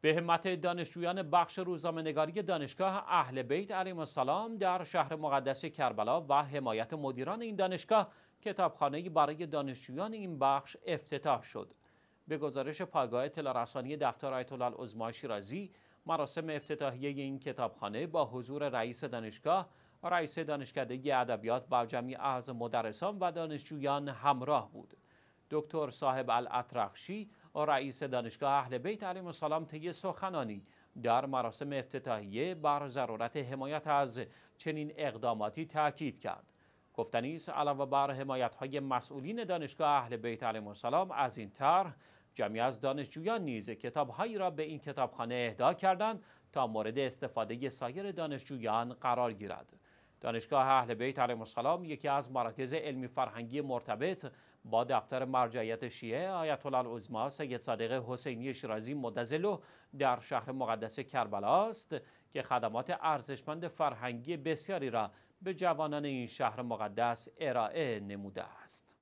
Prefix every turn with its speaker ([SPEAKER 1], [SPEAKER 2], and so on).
[SPEAKER 1] به همت دانشجویان بخش روزنامه‌نگاری دانشگاه اهل بیت علیهم السلام در شهر مقدس کربلا و حمایت مدیران این دانشگاه کتابخانه‌ای برای دانشجویان این بخش افتتاح شد. به گزارش پایگاه تلارسانی دفتر آیت الله شیرازی، مراسم افتتاحیه این کتابخانه با حضور رئیس دانشگاه، رئیس دانشکده ادبیات و جمعی از مدرسان و دانشجویان همراه بود. دکتر صاحب الاطرخشی رئیس دانشگاه اهل بیت علیهم السلام طی سخنانی در مراسم افتتاحیه بر ضرورت حمایت از چنین اقداماتی تاکید کرد گفتنی است علاوه بر حمایت های مسئولین دانشگاه اهل بیت علیهم السلام از این طرح جمعی از دانشجویان نیز کتابهایی را به این کتابخانه اهدا کردند تا مورد استفاده سایر دانشجویان قرار گیرد دانشگاه اهل بیت علیهم السلام یکی از مراکز علمی فرهنگی مرتبط با دفتر مرجعیت شیعه آیت الله العظما سید صادق حسینی شیرازی مدزلو در شهر مقدس کربلا است که خدمات ارزشمند فرهنگی بسیاری را به جوانان این شهر مقدس ارائه نموده است